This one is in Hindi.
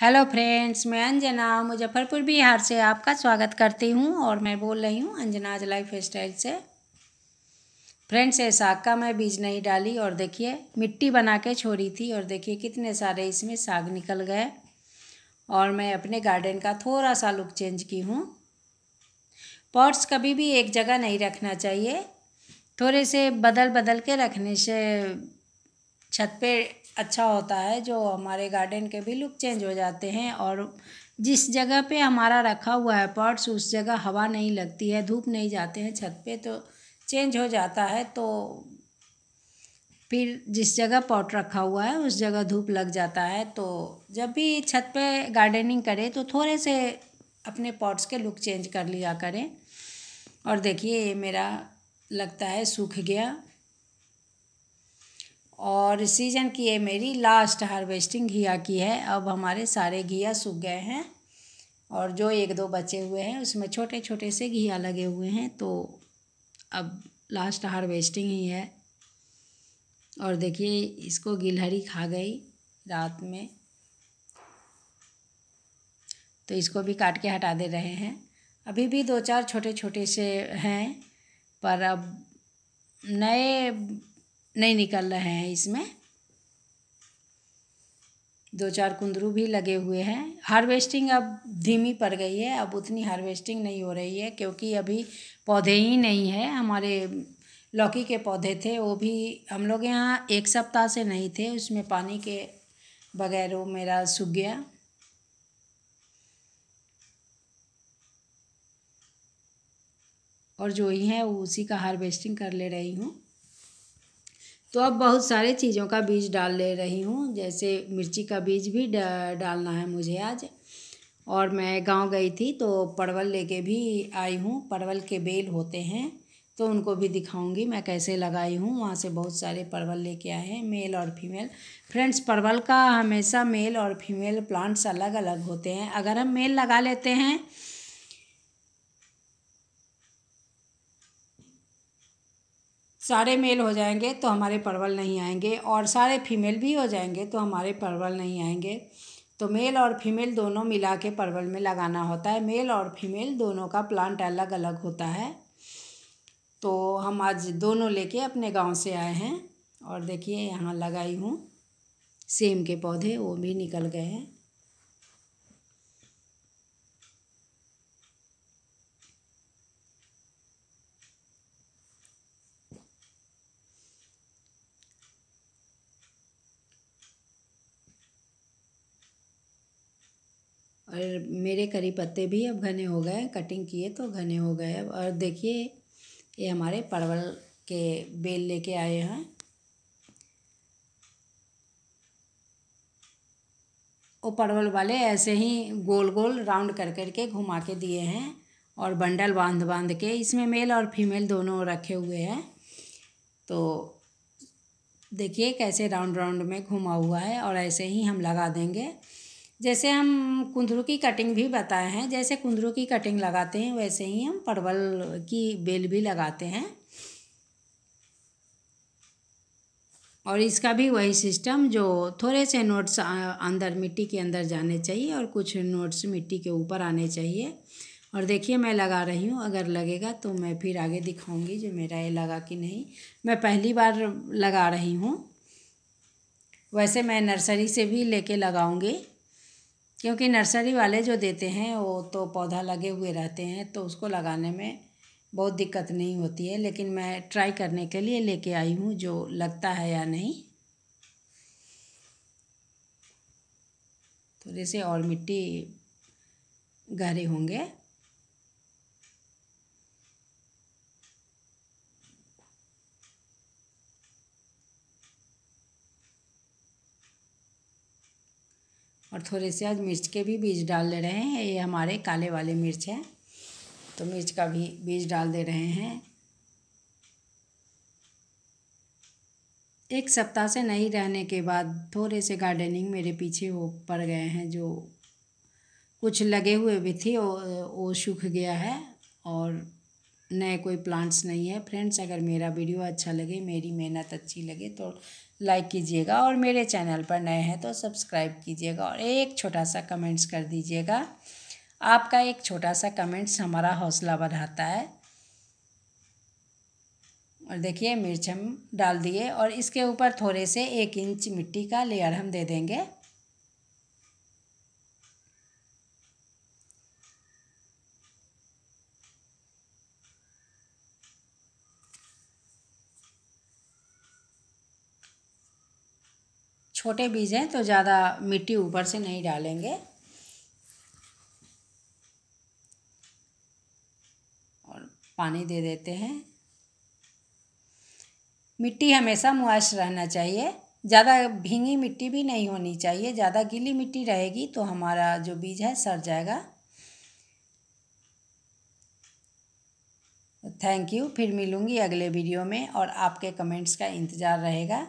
हेलो फ्रेंड्स मैं अंजना मुजफ्फरपुर बिहार से आपका स्वागत करती हूं और मैं बोल रही हूं अंजनाज लाइफ स्टाइल से फ्रेंड्स ये साग का मैं बीज नहीं डाली और देखिए मिट्टी बना के छोड़ी थी और देखिए कितने सारे इसमें साग निकल गए और मैं अपने गार्डन का थोड़ा सा लुक चेंज की हूँ पॉट्स कभी भी एक जगह नहीं रखना चाहिए थोड़े से बदल बदल के रखने से छत पे अच्छा होता है जो हमारे गार्डन के भी लुक चेंज हो जाते हैं और जिस जगह पे हमारा रखा हुआ है पॉट्स उस जगह हवा नहीं लगती है धूप नहीं जाते हैं छत पे तो चेंज हो जाता है तो फिर जिस जगह पॉट रखा हुआ है उस जगह धूप लग जाता है तो जब भी छत पे गार्डनिंग करें तो थोड़े से अपने पॉट्स के लुक चेंज कर लिया करें और देखिए ये मेरा लगता है सूख गया और सीजन की ये मेरी लास्ट हार्वेस्टिंग घिया की है अब हमारे सारे घिया सूख गए हैं और जो एक दो बचे हुए हैं उसमें छोटे छोटे से घिया लगे हुए हैं तो अब लास्ट हार्वेस्टिंग ही है और देखिए इसको गिलहरी खा गई रात में तो इसको भी काट के हटा दे रहे हैं अभी भी दो चार छोटे छोटे से हैं पर अब नए नहीं निकल रहे हैं इसमें दो चार कुंदरू भी लगे हुए हैं हार्वेस्टिंग अब धीमी पड़ गई है अब उतनी हार्वेस्टिंग नहीं हो रही है क्योंकि अभी पौधे ही नहीं है हमारे लौकी के पौधे थे वो भी हम लोग यहाँ एक सप्ताह से नहीं थे उसमें पानी के बगैर वो मेरा सूख गया और जो ही है वो उसी का हार्वेस्टिंग कर ले रही हूँ तो अब बहुत सारे चीज़ों का बीज डाल ले रही हूँ जैसे मिर्ची का बीज भी डालना है मुझे आज और मैं गांव गई थी तो परवल लेके भी आई हूँ परवल के बेल होते हैं तो उनको भी दिखाऊंगी मैं कैसे लगाई हूँ वहाँ से बहुत सारे परवल लेके आए हैं मेल और फीमेल फ्रेंड्स परवल का हमेशा मेल और फीमेल प्लांट्स अलग अलग होते हैं अगर हम मेल लगा लेते हैं सारे मेल हो जाएंगे तो हमारे परवल नहीं आएंगे और सारे फीमेल भी हो जाएंगे तो हमारे परवल नहीं आएंगे तो मेल और फीमेल दोनों मिला के परवल में लगाना होता है मेल और फीमेल दोनों का प्लांट अलग अलग होता है तो हम आज दोनों लेके अपने गांव से आए हैं और देखिए यहाँ लगाई हूँ सेम के पौधे वो भी निकल गए हैं और मेरे करी पत्ते भी अब घने हो गए कटिंग किए तो घने हो गए अब और देखिए ये हमारे परवल के बेल लेके आए हैं वो परवल वाले ऐसे ही गोल गोल राउंड कर कर के घुमा के दिए हैं और बंडल बांध बांध के इसमें मेल और फीमेल दोनों रखे हुए हैं तो देखिए कैसे राउंड राउंड में घुमा हुआ है और ऐसे ही हम लगा देंगे जैसे हम कुंदरू की कटिंग भी बताए हैं जैसे कुंदरू की कटिंग लगाते हैं वैसे ही हम परवल की बेल भी लगाते हैं और इसका भी वही सिस्टम जो थोड़े से नोट्स अंदर मिट्टी के अंदर जाने चाहिए और कुछ नोट्स मिट्टी के ऊपर आने चाहिए और देखिए मैं लगा रही हूँ अगर लगेगा तो मैं फिर आगे दिखाऊंगी जो मेरा ये लगा कि नहीं मैं पहली बार लगा रही हूँ वैसे मैं नर्सरी से भी लेके लगाऊंगी क्योंकि नर्सरी वाले जो देते हैं वो तो पौधा लगे हुए रहते हैं तो उसको लगाने में बहुत दिक्कत नहीं होती है लेकिन मैं ट्राई करने के लिए लेके आई हूँ जो लगता है या नहीं थोड़े से और मिट्टी गहरे होंगे और थोड़े से आज मिर्च के भी बीज डाल दे रहे हैं ये हमारे काले वाले मिर्च हैं तो मिर्च का भी बीज डाल दे रहे हैं एक सप्ताह से नहीं रहने के बाद थोड़े से गार्डनिंग मेरे पीछे वो पड़ गए हैं जो कुछ लगे हुए भी थे वो सूख गया है और नए कोई प्लांट्स नहीं है फ्रेंड्स अगर मेरा वीडियो अच्छा लगे मेरी मेहनत अच्छी लगे तो लाइक कीजिएगा और मेरे चैनल पर नए हैं तो सब्सक्राइब कीजिएगा और एक छोटा सा कमेंट्स कर दीजिएगा आपका एक छोटा सा कमेंट्स हमारा हौसला बढ़ाता है और देखिए मिर्च हम डाल दिए और इसके ऊपर थोड़े से एक इंच मिट्टी का लेयर हम दे देंगे छोटे बीज हैं तो ज़्यादा मिट्टी ऊपर से नहीं डालेंगे और पानी दे देते हैं मिट्टी हमेशा मुआश रहना चाहिए ज़्यादा भींगी मिट्टी भी नहीं होनी चाहिए ज़्यादा गीली मिट्टी रहेगी तो हमारा जो बीज है सड़ जाएगा थैंक यू फिर मिलूँगी अगले वीडियो में और आपके कमेंट्स का इंतज़ार रहेगा